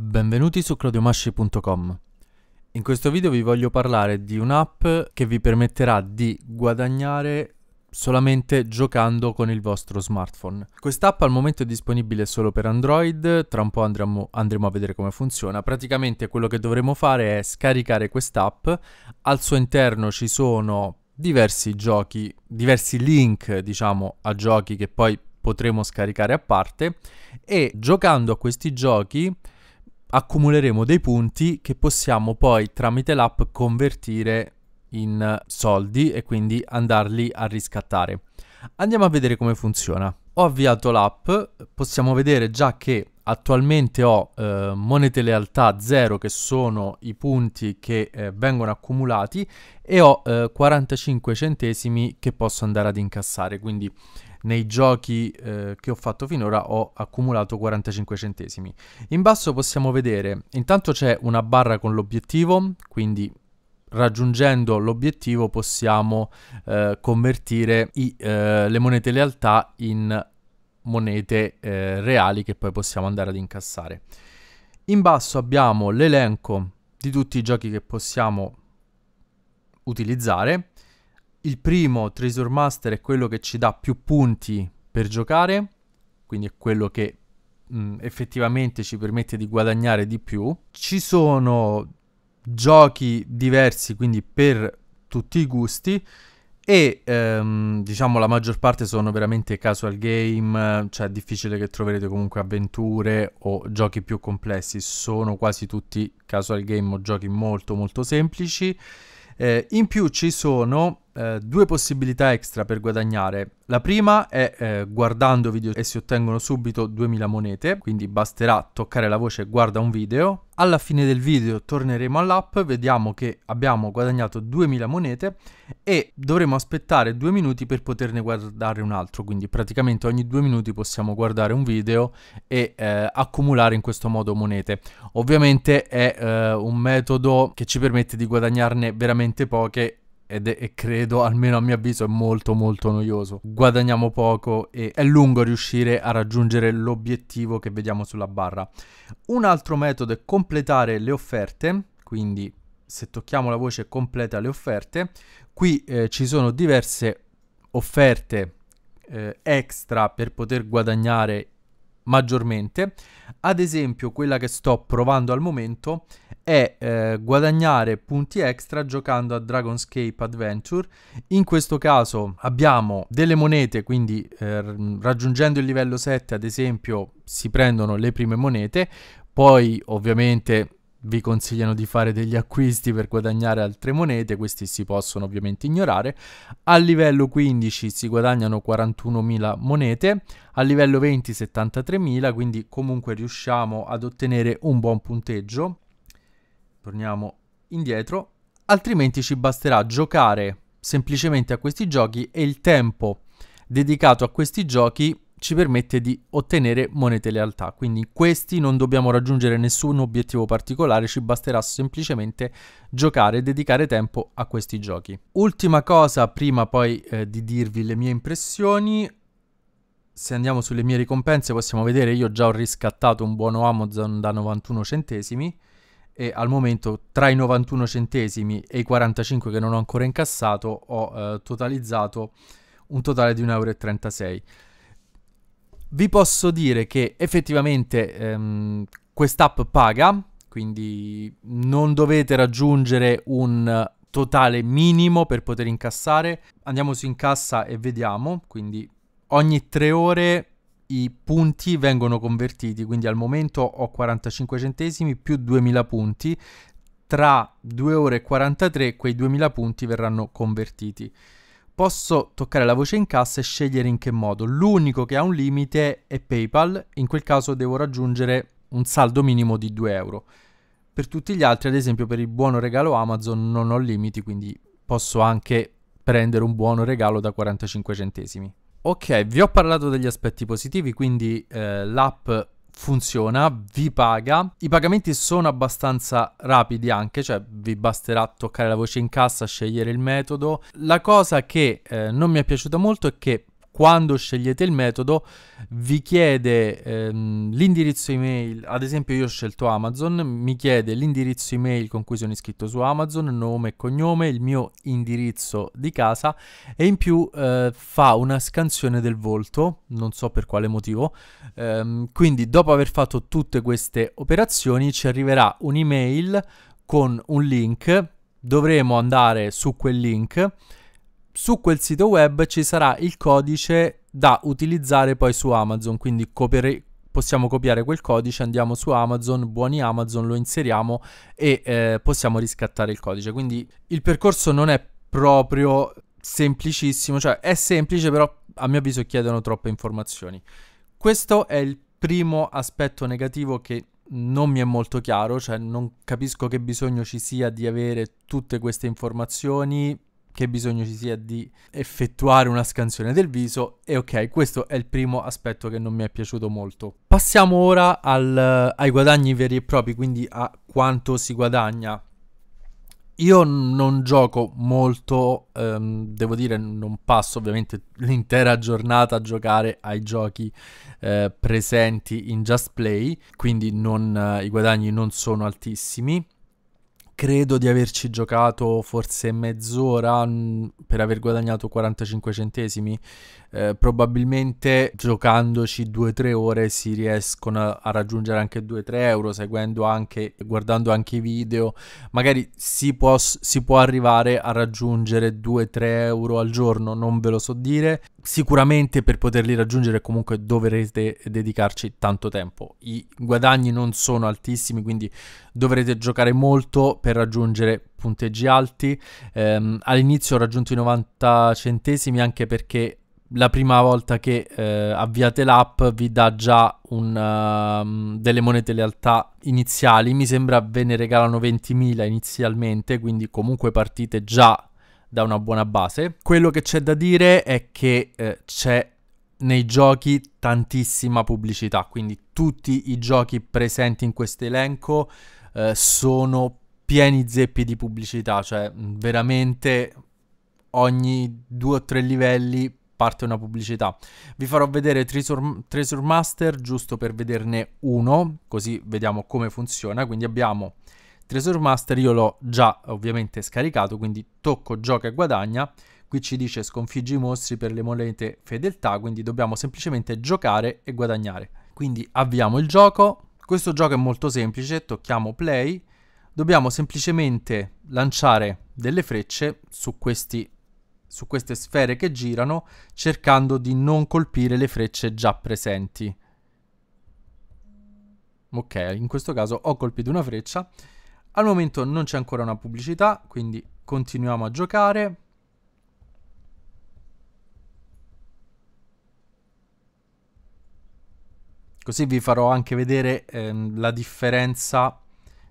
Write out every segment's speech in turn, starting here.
Benvenuti su claudiomasci.com In questo video vi voglio parlare di un'app che vi permetterà di guadagnare solamente giocando con il vostro smartphone. Quest'app al momento è disponibile solo per Android, tra un po' andremo, andremo a vedere come funziona. Praticamente quello che dovremo fare è scaricare quest'app, al suo interno ci sono diversi giochi, diversi link diciamo a giochi che poi potremo scaricare a parte e giocando a questi giochi accumuleremo dei punti che possiamo poi tramite l'app convertire in soldi e quindi andarli a riscattare. Andiamo a vedere come funziona ho avviato l'app, possiamo vedere già che attualmente ho eh, monete lealtà 0 che sono i punti che eh, vengono accumulati e ho eh, 45 centesimi che posso andare ad incassare, quindi nei giochi eh, che ho fatto finora ho accumulato 45 centesimi. In basso possiamo vedere, intanto c'è una barra con l'obiettivo, quindi raggiungendo l'obiettivo possiamo eh, convertire i, eh, le monete lealtà in monete eh, reali che poi possiamo andare ad incassare. In basso abbiamo l'elenco di tutti i giochi che possiamo utilizzare. Il primo, Treasure Master, è quello che ci dà più punti per giocare, quindi è quello che mh, mm, effettivamente ci permette di guadagnare di più. Ci sono giochi diversi, quindi per tutti i gusti. E ehm, diciamo la maggior parte sono veramente casual game, cioè è difficile che troverete comunque avventure o giochi più complessi, sono quasi tutti casual game o giochi molto molto semplici. Eh, in più ci sono eh, due possibilità extra per guadagnare. La prima è eh, guardando video e si ottengono subito 2000 monete, quindi basterà toccare la voce guarda un video. Alla fine del video torneremo all'app, vediamo che abbiamo guadagnato 2000 monete e dovremo aspettare due minuti per poterne guardare un altro, quindi praticamente ogni due minuti possiamo guardare un video e eh, accumulare in questo modo monete. Ovviamente è eh, un metodo che ci permette di guadagnarne veramente poche ed è, credo, almeno a mio avviso, è molto molto noioso. Guadagniamo poco e è lungo riuscire a raggiungere l'obiettivo che vediamo sulla barra. Un altro metodo è completare le offerte, quindi se tocchiamo la voce completa le offerte, qui eh, ci sono diverse offerte eh, extra per poter guadagnare maggiormente. Ad esempio, quella che sto provando al momento è eh, guadagnare punti extra giocando a Dragonscape Adventure. In questo caso abbiamo delle monete, quindi eh, raggiungendo il livello 7 ad esempio si prendono le prime monete, poi ovviamente vi consigliano di fare degli acquisti per guadagnare altre monete, questi si possono ovviamente ignorare. A livello 15 si guadagnano 41.000 monete, a livello 20 73.000, quindi comunque riusciamo ad ottenere un buon punteggio torniamo indietro, altrimenti ci basterà giocare semplicemente a questi giochi e il tempo dedicato a questi giochi ci permette di ottenere monete lealtà. Quindi questi non dobbiamo raggiungere nessun obiettivo particolare, ci basterà semplicemente giocare e dedicare tempo a questi giochi. Ultima cosa prima poi eh, di dirvi le mie impressioni. Se andiamo sulle mie ricompense possiamo vedere io già ho riscattato un buono Amazon da 91 centesimi e al momento tra i 91 centesimi e i 45 che non ho ancora incassato ho eh, totalizzato un totale di 1,36 euro. Vi posso dire che effettivamente ehm, quest'app paga, quindi non dovete raggiungere un totale minimo per poter incassare. Andiamo su incassa e vediamo, quindi ogni tre ore i punti vengono convertiti, quindi al momento ho 45 centesimi più 2000 punti, tra 2 ore e 43 quei 2000 punti verranno convertiti. Posso toccare la voce in cassa e scegliere in che modo. L'unico che ha un limite è PayPal, in quel caso devo raggiungere un saldo minimo di 2 euro. Per tutti gli altri, ad esempio per il buono regalo Amazon non ho limiti, quindi posso anche prendere un buono regalo da 45 centesimi. Ok, vi ho parlato degli aspetti positivi, quindi eh, l'app funziona, vi paga. I pagamenti sono abbastanza rapidi anche, cioè vi basterà toccare la voce in cassa, scegliere il metodo. La cosa che eh, non mi è piaciuta molto è che quando scegliete il metodo vi chiede ehm, l'indirizzo email, ad esempio io ho scelto Amazon, mi chiede l'indirizzo email con cui sono iscritto su Amazon, nome e cognome, il mio indirizzo di casa e in più eh, fa una scansione del volto, non so per quale motivo, ehm, quindi dopo aver fatto tutte queste operazioni ci arriverà un'email con un link, dovremo andare su quel link su quel sito web ci sarà il codice da utilizzare poi su Amazon, quindi copiere, possiamo copiare quel codice, andiamo su Amazon, buoni Amazon, lo inseriamo e eh, possiamo riscattare il codice. Quindi il percorso non è proprio semplicissimo, cioè è semplice però a mio avviso chiedono troppe informazioni. Questo è il primo aspetto negativo che non mi è molto chiaro, cioè non capisco che bisogno ci sia di avere tutte queste informazioni, che bisogno ci sia di effettuare una scansione del viso e ok, questo è il primo aspetto che non mi è piaciuto molto. Passiamo ora al, eh, ai guadagni veri e propri, quindi a quanto si guadagna. Io non gioco molto, ehm, devo dire non passo ovviamente l'intera giornata a giocare ai giochi eh, presenti in Just Play, quindi non, eh, i guadagni non sono altissimi. Credo di averci giocato forse mezz'ora per aver guadagnato 45 centesimi. Eh, probabilmente giocandoci 2-3 ore si riescono a, a raggiungere anche 2-3 euro, seguendo anche, guardando anche i video. Magari si può, si può arrivare a raggiungere 2-3 euro al giorno, non ve lo so dire. Sicuramente per poterli raggiungere comunque dovrete dedicarci tanto tempo. I guadagni non sono altissimi, quindi dovrete giocare molto per raggiungere punteggi alti. Ehm, all'inizio ho raggiunto i 90 centesimi anche perché la prima volta che eh, avviate l'app vi dà già un, um, delle monete lealtà iniziali, mi sembra ve ne regalano 20.000 inizialmente, quindi comunque partite già da una buona base. Quello che c'è da dire è che eh, c'è nei giochi tantissima pubblicità, quindi tutti i giochi presenti in questo elenco eh, sono pieni zeppi di pubblicità, cioè mm, veramente ogni due o tre livelli parte una pubblicità. Vi farò vedere Treasure, Treasure Master giusto per vederne uno, così vediamo come funziona. Quindi abbiamo Treasure Master, io l'ho già ovviamente scaricato, quindi tocco gioca e guadagna. Qui ci dice sconfiggi i mostri per le monete fedeltà, quindi dobbiamo semplicemente giocare e guadagnare. Quindi avviamo il gioco, questo gioco è molto semplice, tocchiamo play, dobbiamo semplicemente lanciare delle frecce su, questi, su queste sfere che girano cercando di non colpire le frecce già presenti. Ok, in questo caso ho colpito una freccia. Al momento non c'è ancora una pubblicità, quindi continuiamo a giocare. Così vi farò anche vedere ehm, la differenza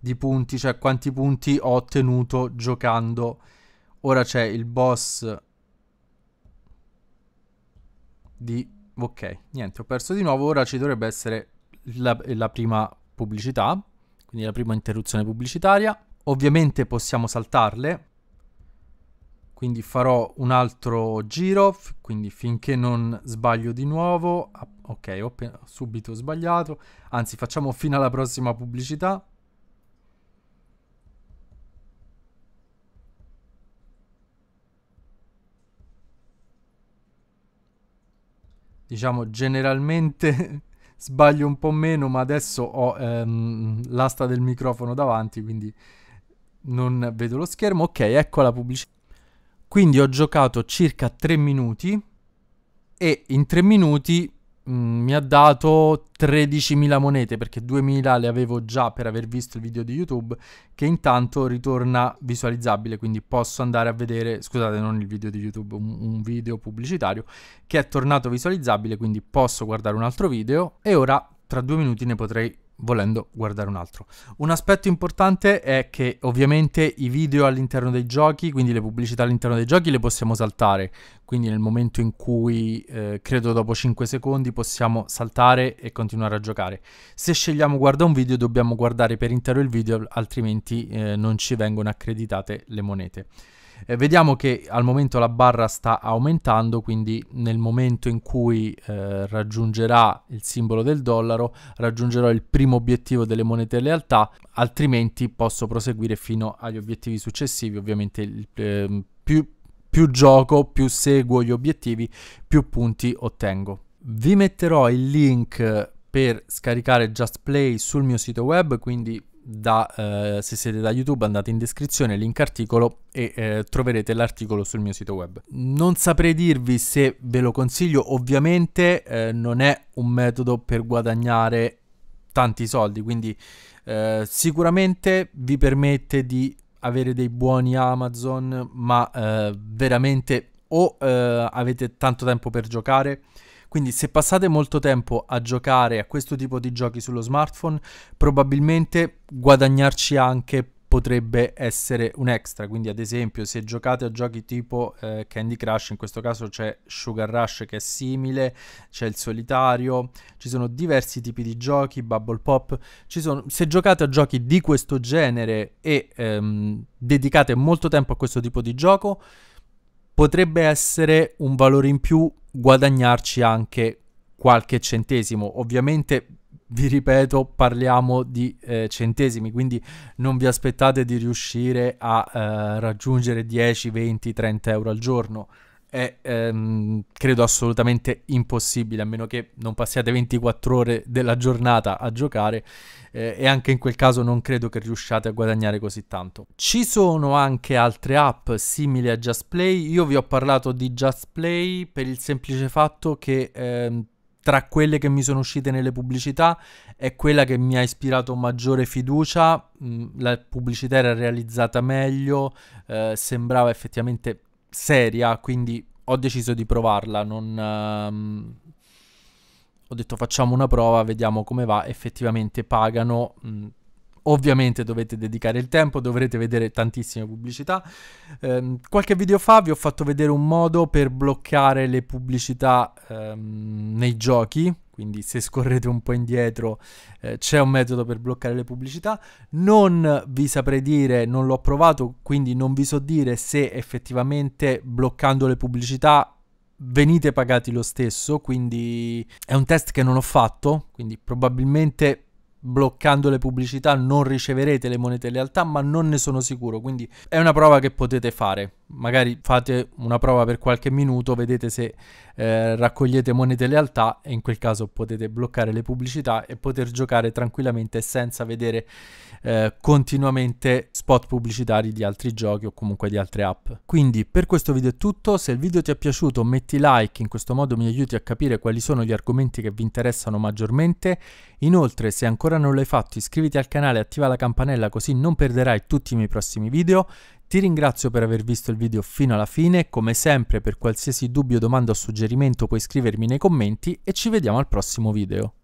di punti, cioè quanti punti ho ottenuto giocando. Ora c'è il boss di... Ok, niente, ho perso di nuovo. Ora ci dovrebbe essere la, la prima pubblicità, quindi la prima interruzione pubblicitaria. Ovviamente possiamo saltarle quindi farò un altro giro, quindi finché non sbaglio di nuovo, ah, ok ho subito sbagliato, anzi facciamo fino alla prossima pubblicità. Diciamo generalmente sbaglio un po' meno, ma adesso ho ehm, l'asta del microfono davanti, quindi non vedo lo schermo. Ok, ecco la pubblicità. Quindi ho giocato circa 3 minuti e in 3 minuti mh, mm, mi ha dato 13.000 monete perché 2.000 le avevo già per aver visto il video di YouTube che intanto ritorna visualizzabile, quindi posso andare a vedere, scusate non il video di YouTube, un, un video pubblicitario che è tornato visualizzabile, quindi posso guardare un altro video e ora tra due minuti ne potrei volendo guardare un altro. Un aspetto importante è che ovviamente i video all'interno dei giochi, quindi le pubblicità all'interno dei giochi, le possiamo saltare. Quindi nel momento in cui, eh, credo dopo 5 secondi, possiamo saltare e continuare a giocare. Se scegliamo guarda un video dobbiamo guardare per intero il video, altrimenti eh, non ci vengono accreditate le monete. Eh, vediamo che al momento la barra sta aumentando, quindi nel momento in cui eh, raggiungerà il simbolo del dollaro, raggiungerò il primo obiettivo delle monete lealtà, altrimenti posso proseguire fino agli obiettivi successivi, ovviamente il, eh, più, più gioco, più seguo gli obiettivi, più punti ottengo. Vi metterò il link per scaricare Just Play sul mio sito web, quindi da, eh, se siete da YouTube andate in descrizione, link articolo e eh, troverete l'articolo sul mio sito web. Non saprei dirvi se ve lo consiglio, ovviamente eh, non è un metodo per guadagnare tanti soldi, quindi eh, sicuramente vi permette di avere dei buoni Amazon, ma eh, veramente o eh, avete tanto tempo per giocare quindi se passate molto tempo a giocare a questo tipo di giochi sullo smartphone, probabilmente guadagnarci anche potrebbe essere un extra. Quindi, ad esempio, se giocate a giochi tipo eh, Candy Crush, in questo caso c'è Sugar Rush che è simile, c'è il solitario, ci sono diversi tipi di giochi, Bubble Pop. Sono... Se giocate a giochi di questo genere e ehm, dedicate molto tempo a questo tipo di gioco, potrebbe essere un valore in più guadagnarci anche qualche centesimo. Ovviamente vi ripeto, parliamo di eh, centesimi, quindi non vi aspettate di riuscire a eh, raggiungere 10, 20, 30 euro al giorno è ehm, credo assolutamente impossibile a meno che non passiate 24 ore della giornata a giocare eh, e anche in quel caso non credo che riusciate a guadagnare così tanto ci sono anche altre app simili a Just Play io vi ho parlato di Just Play per il semplice fatto che ehm, tra quelle che mi sono uscite nelle pubblicità è quella che mi ha ispirato maggiore fiducia, mm, la pubblicità era realizzata meglio, eh, sembrava effettivamente seria, quindi ho deciso di provarla. Non, um, ho detto facciamo una prova, vediamo come va. Effettivamente pagano. Mh, mm, Ovviamente dovete dedicare il tempo, dovrete vedere tantissime pubblicità. Eh, qualche video fa vi ho fatto vedere un modo per bloccare le pubblicità ehm, nei giochi, quindi se scorrete un po' indietro eh, c'è un metodo per bloccare le pubblicità. Non vi saprei dire, non l'ho provato, quindi non vi so dire se effettivamente bloccando le pubblicità venite pagati lo stesso, quindi è un test che non ho fatto, quindi probabilmente bloccando le pubblicità non riceverete le monete lealtà, ma non ne sono sicuro, quindi è una prova che potete fare magari fate una prova per qualche minuto, vedete se eh, raccogliete monete lealtà e in quel caso potete bloccare le pubblicità e poter giocare tranquillamente senza vedere eh, continuamente spot pubblicitari di altri giochi o comunque di altre app. Quindi per questo video è tutto, se il video ti è piaciuto metti like, in questo modo mi aiuti a capire quali sono gli argomenti che vi interessano maggiormente. Inoltre se ancora non l'hai fatto iscriviti al canale e attiva la campanella così non perderai tutti i miei prossimi video. Ti ringrazio per aver visto il video fino alla fine, come sempre per qualsiasi dubbio, domanda o suggerimento puoi scrivermi nei commenti e ci vediamo al prossimo video.